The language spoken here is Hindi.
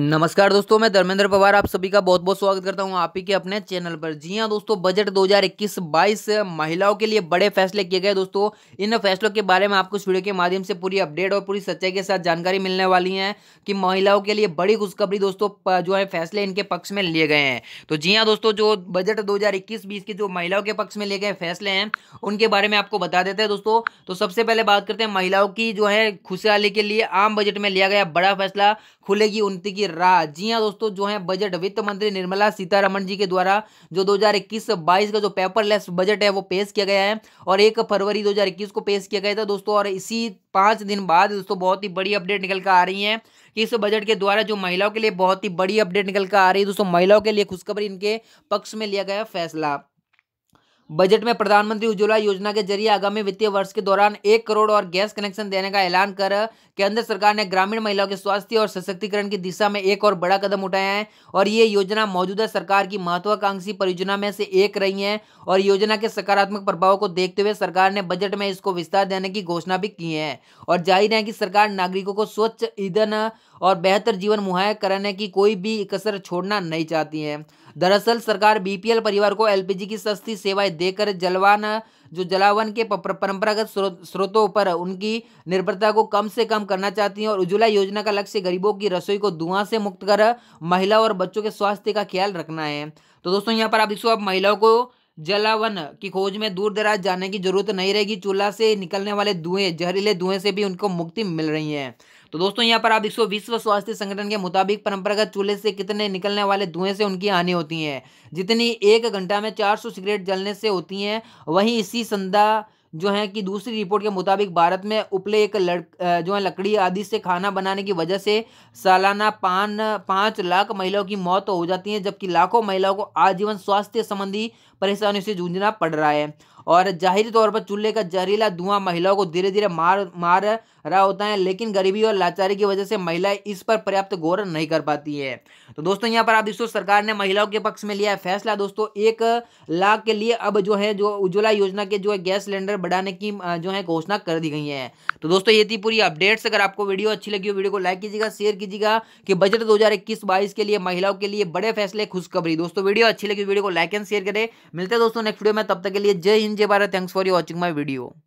नमस्कार दोस्तों मैं धर्मेंद्र पवार आप सभी का बहुत बहुत स्वागत करता हूं आप ही के अपने चैनल पर जी हां दोस्तों बजट 2021-22 महिलाओं के लिए बड़े फैसले किए गए दोस्तों इन फैसलों के बारे में आपको इस वीडियो के माध्यम से पूरी अपडेट और पूरी सच्चाई के साथ जानकारी मिलने वाली है कि महिलाओं के लिए बड़ी खुशखबरी दोस्तों जो है फैसले इनके पक्ष में लिए गए हैं तो जी हाँ दोस्तों जो बजट दो हजार के जो महिलाओं के पक्ष में लिए गए फैसले हैं उनके बारे में आपको बता देते हैं दोस्तों तो सबसे पहले बात करते हैं महिलाओं की जो है खुशहाली के लिए आम बजट में लिया गया बड़ा फैसला खुलेगी की तेरह जी हाँ दोस्तों जो है बजट वित्त मंत्री निर्मला सीतारमण जी के द्वारा जो 2021-22 का जो पेपरलेस बजट है वो पेश किया गया है और एक फरवरी 2021 को पेश किया गया था दोस्तों और इसी पाँच दिन बाद दोस्तों बहुत ही बड़ी अपडेट निकल कर आ रही है कि इस बजट के द्वारा जो महिलाओं के लिए बहुत ही बड़ी अपडेट निकल कर आ रही है दोस्तों महिलाओं के लिए खुशखबरी इनके पक्ष में लिया गया फैसला बजट में प्रधानमंत्री उज्ज्वला योजना के जरिए आगामी वित्तीय वर्ष के दौरान एक करोड़ और गैस कनेक्शन देने का ऐलान कर केंद्र सरकार ने ग्रामीण महिलाओं के स्वास्थ्य और सशक्तिकरण की दिशा में एक और बड़ा कदम उठाया है और ये योजना मौजूदा सरकार की महत्वाकांक्षी परियोजना में से एक रही है और योजना के सकारात्मक प्रभाव को देखते हुए सरकार ने बजट में इसको विस्तार देने की घोषणा भी की है और जाहिर है कि सरकार नागरिकों को स्वच्छ ईंधन और बेहतर जीवन मुहैया कराने की कोई भी कसर छोड़ना नहीं चाहती है दरअसल सरकार बीपीएल परिवार को एलपीजी की सस्ती सेवाएं देकर जलवान जो जलावन के परंपरागत स्रोतों पर उनकी निर्भरता को कम से कम करना चाहती है और उज्ज्वला योजना का लक्ष्य गरीबों की रसोई को धुआं से मुक्त कर महिला और बच्चों के स्वास्थ्य का ख्याल रखना है तो दोस्तों यहाँ पर आप देखो आप महिलाओं को जलावन की खोज में दूर दराज जाने की जरूरत नहीं रहेगी चूल्हा से निकलने वाले धुएं जहरीले धुएं से भी उनको मुक्ति मिल रही है तो दोस्तों यहाँ पर आप इसको विश्व स्वास्थ्य संगठन के मुताबिक परंपरागत चूल्हे से कितने निकलने वाले धुएं से उनकी हानि होती है जितनी एक घंटा में चार सिगरेट जलने से होती हैं वहीं इसी संदा जो है कि दूसरी रिपोर्ट के मुताबिक भारत में उपले एक लड़ जो है लकड़ी आदि से खाना बनाने की वजह से सालाना पान पाँच लाख महिलाओं की मौत हो जाती है जबकि लाखों महिलाओं को आजीवन स्वास्थ्य संबंधी परेशानियों से जूझना पड़ रहा है और जाहिर तौर पर चूल्हे का जहरीला धुआं महिलाओं को धीरे धीरे मार मार रहा होता है लेकिन गरीबी और लाचारी की वजह से महिलाएं इस पर पर्याप्त गौर नहीं कर पाती है तो दोस्तों यहाँ पर आप दोस्तों सरकार ने महिलाओं के पक्ष में लिया है फैसला दोस्तों एक लाख के लिए अब जो है जो उज्ज्वला योजना के जो है गैस सिलेंडर बढ़ाने की जो है घोषणा कर दी गई है तो दोस्तों ये थी पूरी अपडेट्स अगर आपको वीडियो अच्छी लगी हो वीडियो को लाइक कीजिएगा शेयर कीजिएगा कि बजट दो हजार के लिए महिलाओं के लिए बड़े फैसले खुशखबरी दोस्तों वीडियो अच्छी लगी वीडियो को लाइक एंड शेयर करें मिलते हैं दोस्तों नेक्स्ट वीडियो में तब तक के लिए जय Hind Jay Bharat. Thanks for watching my video.